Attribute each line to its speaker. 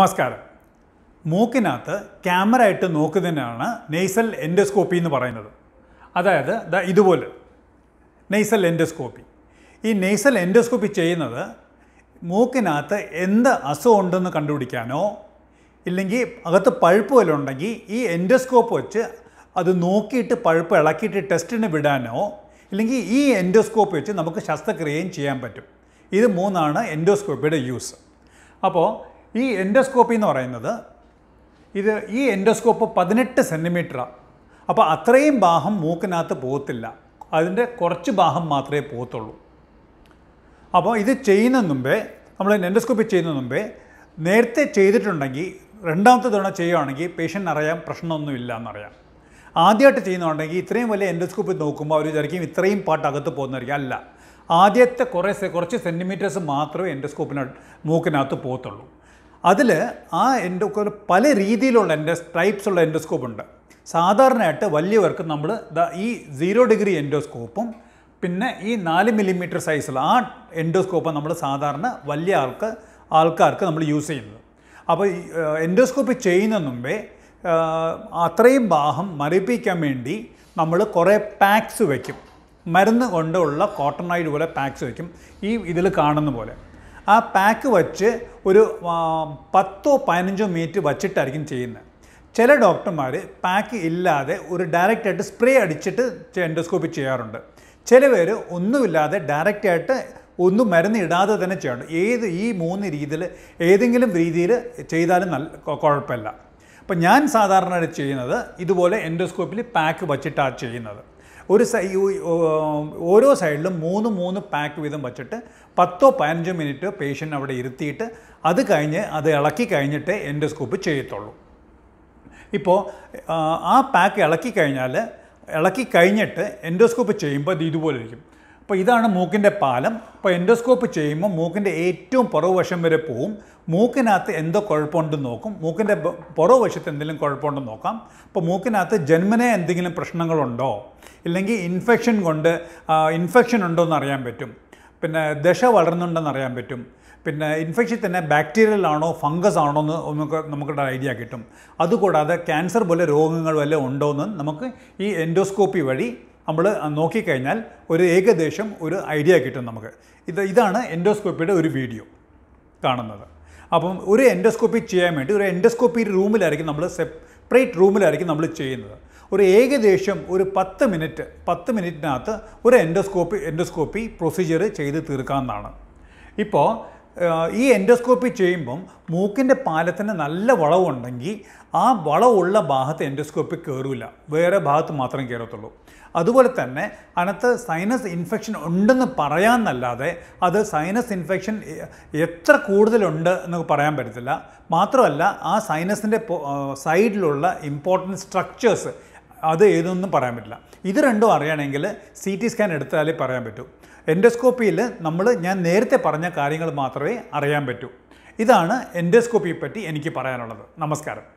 Speaker 1: നമസ്കാരം മൂക്കിനകത്ത് ക്യാമറ ഇട്ട് നോക്കുന്നതിനാണ് nasal endoscopy എന്ന് പറയുന്നത് അതായത് ഇതുപോലെ നെയ്സൽ എൻഡോസ്കോപ്പി ഈ നെയ്സൽ എൻഡോസ്കോപ്പി ചെയ്യുന്നത് മൂക്കിനകത്ത് എന്ത് ഉണ്ടെന്ന് കണ്ടുപിടിക്കാനോ ഇല്ലെങ്കിൽ അകത്ത് പഴുപ്പ് വല്ലതും ഉണ്ടെങ്കിൽ ഈ എൻഡോസ്കോപ്പ് വെച്ച് അത് നോക്കിയിട്ട് പഴുപ്പ് ഇളക്കിയിട്ട് ടെസ്റ്റിന് വിടാനോ ഇല്ലെങ്കിൽ ഈ എൻഡോസ്കോപ്പ് വെച്ച് നമുക്ക് ശസ്ത്രക്രിയയും ചെയ്യാൻ പറ്റും ഇത് മൂന്നാണ് എൻഡോസ്കോപ്പിയുടെ യൂസ് അപ്പോൾ ഈ എൻഡോസ്കോപ്പി എന്ന് പറയുന്നത് ഇത് ഈ എൻഡോസ്കോപ്പ് പതിനെട്ട് സെൻറ്റിമീറ്ററാണ് അപ്പോൾ അത്രയും ഭാഗം മൂക്കിനകത്ത് പോകത്തില്ല അതിൻ്റെ കുറച്ച് ഭാഗം മാത്രമേ പോകത്തുള്ളൂ അപ്പോൾ ഇത് ചെയ്യുന്ന മുമ്പേ നമ്മൾ എൻഡോസ്കോപ്പി ചെയ്യുന്ന മുമ്പേ നേരത്തെ ചെയ്തിട്ടുണ്ടെങ്കിൽ രണ്ടാമത്തെ തവണ ചെയ്യുകയാണെങ്കിൽ പേഷ്യൻ്റ് അറിയാം പ്രശ്നമൊന്നുമില്ല എന്നറിയാം ആദ്യമായിട്ട് ചെയ്യുന്നുണ്ടെങ്കിൽ ഇത്രയും വലിയ എൻഡോസ്കോപ്പി നോക്കുമ്പോൾ അവർ വിചാരിക്കും ഇത്രയും പാട്ട് അകത്ത് പോകുന്നതായിരിക്കും അല്ല ആദ്യത്തെ കുറേ കുറച്ച് സെൻറ്റിമീറ്റേഴ്സ് മാത്രമേ എൻഡോസ്കോപ്പിന് മൂക്കിനകത്ത് പോകത്തുള്ളൂ അതിൽ ആ എൻഡോസ്കോപ്പ് പല രീതിയിലുള്ള എൻ്റെ ടൈപ്സ് ഉള്ള എൻഡോസ്കോപ്പ് ഉണ്ട് സാധാരണയായിട്ട് വലിയവർക്ക് നമ്മൾ ഈ സീറോ ഡിഗ്രി എൻഡോസ്കോപ്പും പിന്നെ ഈ നാല് മില്ലിമീറ്റർ സൈസുള്ള ആ എൻഡോസ്കോപ്പ് നമ്മൾ സാധാരണ വലിയ ആൾക്ക് ആൾക്കാർക്ക് നമ്മൾ യൂസ് ചെയ്യുന്നത് അപ്പോൾ എൻഡോസ്കോപ്പ് ചെയ്യുന്നതിന് മുമ്പേ അത്രയും ഭാഗം മരിപ്പിക്കാൻ വേണ്ടി നമ്മൾ കുറേ പാക്സ് വയ്ക്കും മരുന്ന് കൊണ്ടുള്ള കോട്ടണായിട്ട് പോലെ പാക്സ് വയ്ക്കും ഈ ഇതിൽ കാണുന്ന പോലെ ആ പാക്ക് വച്ച് ഒരു പത്തോ പതിനഞ്ചോ മിനിറ്റ് വച്ചിട്ടായിരിക്കും ചെയ്യുന്നത് ചില ഡോക്ടർമാർ പാക്ക് ഇല്ലാതെ ഒരു ഡയറക്റ്റായിട്ട് സ്പ്രേ അടിച്ചിട്ട് എൻഡോസ്കോപ്പി ചെയ്യാറുണ്ട് ചില പേർ ഒന്നുമില്ലാതെ ഡയറക്റ്റായിട്ട് ഒന്നും മരുന്ന് ഇടാതെ തന്നെ ചെയ്യണം ഏത് ഈ മൂന്ന് രീതിയിൽ ഏതെങ്കിലും രീതിയിൽ ചെയ്താലും നല്ല കുഴപ്പമില്ല അപ്പം ഞാൻ സാധാരണയായിട്ട് ചെയ്യുന്നത് ഇതുപോലെ എൻഡോസ്കോപ്പിൽ പാക്ക് വച്ചിട്ടാണ് ചെയ്യുന്നത് ഒരു ഓരോ സൈഡിലും മൂന്ന് മൂന്ന് പാക്ക് വീതം വച്ചിട്ട് പത്തോ പതിനഞ്ചോ മിനിറ്റ് പേഷ്യൻ്റ് അവിടെ ഇരുത്തിയിട്ട് അത് കഴിഞ്ഞ് അത് ഇളക്കി കഴിഞ്ഞിട്ട് എൻഡോസ്കോപ്പ് ചെയ്യത്തുള്ളൂ ഇപ്പോൾ ആ പാക്ക് ഇളക്കി കഴിഞ്ഞാൽ ഇളക്കി കഴിഞ്ഞിട്ട് എൻഡോസ്കോപ്പ് ചെയ്യുമ്പോൾ അത് ഇതുപോലെ ഇരിക്കും അപ്പോൾ ഇതാണ് മൂക്കിൻ്റെ പാലം അപ്പോൾ എൻഡോസ്കോപ്പ് ചെയ്യുമ്പോൾ മൂക്കിൻ്റെ ഏറ്റവും പുറവശം വരെ പോവും മൂക്കിനകത്ത് എന്തോ കുഴപ്പമുണ്ടെന്ന് നോക്കും മൂക്കിൻ്റെ പുറകുവശത്ത് എന്തെങ്കിലും കുഴപ്പമുണ്ടെന്ന് നോക്കാം അപ്പോൾ മൂക്കിനകത്ത് ജന്മനെ എന്തെങ്കിലും പ്രശ്നങ്ങളുണ്ടോ ഇല്ലെങ്കിൽ ഇൻഫെക്ഷൻ കൊണ്ട് ഇൻഫെക്ഷൻ ഉണ്ടോ എന്ന് അറിയാൻ പറ്റും പിന്നെ ദശ വളർന്നുണ്ടെന്ന് അറിയാൻ പറ്റും പിന്നെ ഇൻഫെക്ഷൻ തന്നെ ബാക്ടീരിയൽ ആണോ ഫംഗസ് ആണോ എന്ന് നമുക്ക് നമുക്ക് ഐഡിയ കിട്ടും അതുകൂടാതെ ക്യാൻസർ പോലെ രോഗങ്ങൾ വല്ലതും ഉണ്ടോ എന്ന് നമുക്ക് ഈ എൻഡോസ്കോപ്പി വഴി നമ്മൾ നോക്കിക്കഴിഞ്ഞാൽ ഒരു ഏകദേശം ഒരു ഐഡിയ കിട്ടും നമുക്ക് ഇത് ഇതാണ് എൻഡോസ്കോപ്പിയുടെ ഒരു വീഡിയോ കാണുന്നത് അപ്പം ഒരു എൻഡോസ്കോപ്പി ചെയ്യാൻ വേണ്ടി ഒരു എൻഡോസ്കോപ്പി റൂമിലായിരിക്കും നമ്മൾ സെപ്പറേറ്റ് റൂമിലായിരിക്കും നമ്മൾ ചെയ്യുന്നത് ഒരു ഏകദേശം ഒരു പത്ത് മിനിറ്റ് പത്ത് മിനിറ്റിനകത്ത് ഒരു എൻഡോസ്കോപ്പി എൻഡോസ്കോപ്പി പ്രൊസീജിയർ ചെയ്ത് തീർക്കാവുന്നതാണ് ഇപ്പോൾ ഈ എൻഡോസ്കോപ്പി ചെയ്യുമ്പം മൂക്കിൻ്റെ പാലത്തിന് നല്ല വളവുണ്ടെങ്കിൽ ആ വളവുള്ള ഭാഗത്ത് എൻഡോസ്കോപ്പി കയറില്ല വേറെ ഭാഗത്ത് മാത്രം കയറത്തുള്ളൂ അതുപോലെ തന്നെ അതിനകത്ത് സൈനസ് ഇൻഫെക്ഷൻ ഉണ്ടെന്ന് പറയാമെന്നല്ലാതെ അത് സൈനസ് ഇൻഫെക്ഷൻ എത്ര കൂടുതലുണ്ട് എന്ന് പറയാൻ പറ്റത്തില്ല മാത്രമല്ല ആ സൈനസിൻ്റെ സൈഡിലുള്ള ഇമ്പോർട്ടൻറ്റ് സ്ട്രക്ചേഴ്സ് അത് ഏതൊന്നും പറയാൻ പറ്റില്ല ഇത് രണ്ടും അറിയണമെങ്കിൽ സി ടി സ്കാൻ എടുത്താലേ പറയാൻ പറ്റൂ എൻഡോസ്കോപ്പിയിൽ നമ്മൾ ഞാൻ നേരത്തെ പറഞ്ഞ കാര്യങ്ങൾ മാത്രമേ അറിയാൻ പറ്റൂ ഇതാണ് എൻഡോസ്കോപ്പിയെ പറ്റി എനിക്ക് പറയാനുള്ളത് നമസ്കാരം